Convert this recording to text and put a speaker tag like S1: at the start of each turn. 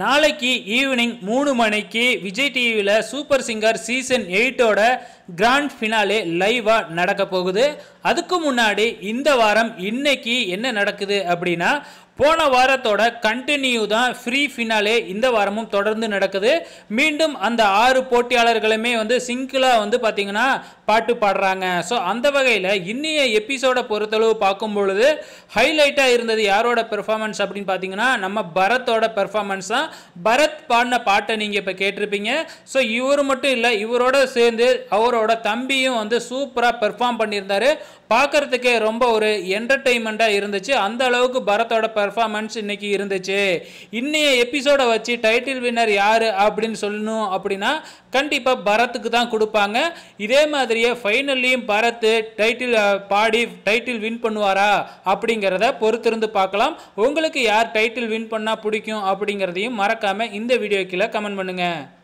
S1: நாளைக்கு ஈவினிங் மூணு மணிக்கு விஜய் டிவியில் சூப்பர் சிங்கர் சீசன் எயிட்டோட கிராண்ட் ஃபினாலே லைவாக நடக்க போகுது அதுக்கு முன்னாடி இந்த வாரம் இன்னைக்கு என்ன நடக்குது அப்படின்னா போன வாரத்தோட கண்டினியூ தான் ஃப்ரீ ஃபினாலே இந்த வாரமும் தொடர்ந்து நடக்குது மீண்டும் அந்த ஆறு போட்டியாளர்களுமே வந்து சிங்கிளாக வந்து பார்த்திங்கன்னா பாட்டு பாடுறாங்க ஸோ அந்த வகையில் இன்னைய எபிசோடை பொறுத்தளவு பார்க்கும் பொழுது ஹைலைட்டாக இருந்தது யாரோட பெர்ஃபார்மன்ஸ் அப்படின்னு பார்த்தீங்கன்னா நம்ம பரத்தோட பெர்ஃபார்மன்ஸ் தான் பரத் பாடின பாட்டை நீங்கள் இப்போ கேட்டிருப்பீங்க ஸோ இவர் மட்டும் இல்லை இவரோட சேர்ந்து அவரோட தம்பியும் வந்து சூப்பராக பெர்ஃபார்ம் பண்ணியிருந்தார் பார்க்குறதுக்கே ரொம்ப ஒரு என்டர்டெயின்மெண்ட்டாக இருந்துச்சு அந்த அளவுக்கு பரத்தோட பர்ஃபார்மன்ஸ் இன்னைக்கு இருந்துச்சு இன்னைய எபிசோடை வச்சு டைட்டில் வின்னர் யார் அப்படின்னு சொல்லணும் அப்படின்னா கண்டிப்பாக பரத்துக்கு தான் கொடுப்பாங்க இதே மாதிரியே ஃபைனல்லையும் பரத் டைட்டில் பாடி டைட்டில் வின் பண்ணுவாரா அப்படிங்கிறத பொறுத்திருந்து பார்க்கலாம் உங்களுக்கு யார் டைட்டில் வின் பண்ணால் பிடிக்கும் அப்படிங்கிறதையும் மறக்காமல் இந்த வீடியோ கீழே கமெண்ட் பண்ணுங்கள்